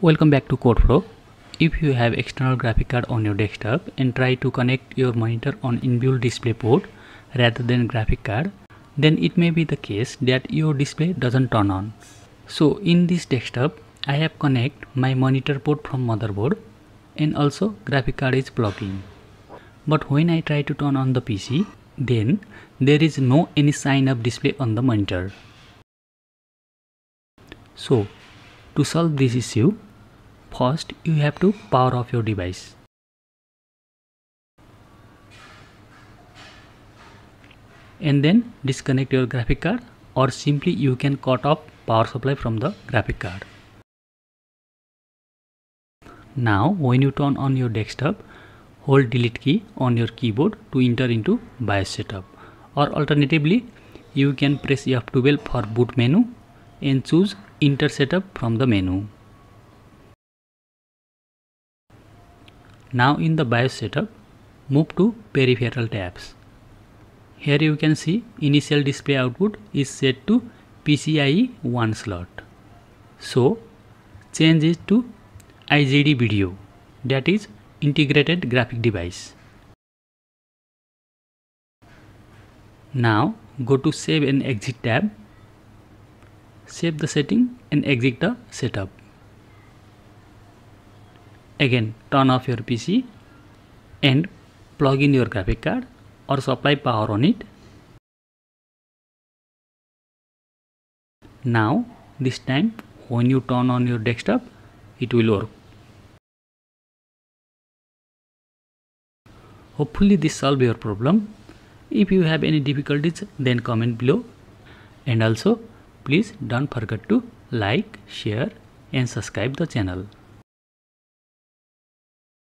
Welcome back to CodeFlow. If you have external graphic card on your desktop and try to connect your monitor on inbuilt display port rather than graphic card, then it may be the case that your display doesn't turn on. So in this desktop, I have connect my monitor port from motherboard and also graphic card is blocking. But when I try to turn on the PC, then there is no any sign up display on the monitor. So to solve this issue, first you have to power off your device. And then disconnect your graphic card or simply you can cut off power supply from the graphic card. Now when you turn on your desktop, hold delete key on your keyboard to enter into BIOS setup or alternatively you can press F12 for boot menu and choose Enter Setup from the menu. Now in the BIOS setup, move to peripheral tabs. Here you can see initial display output is set to PCIe 1 slot. So change it to IGD video that is integrated graphic device. Now go to save and exit tab save the setting and exit the setup. Again turn off your PC and plug in your graphic card or supply power on it. Now this time when you turn on your desktop it will work. Hopefully this solve your problem. If you have any difficulties then comment below and also Please don't forget to like, share and subscribe the channel.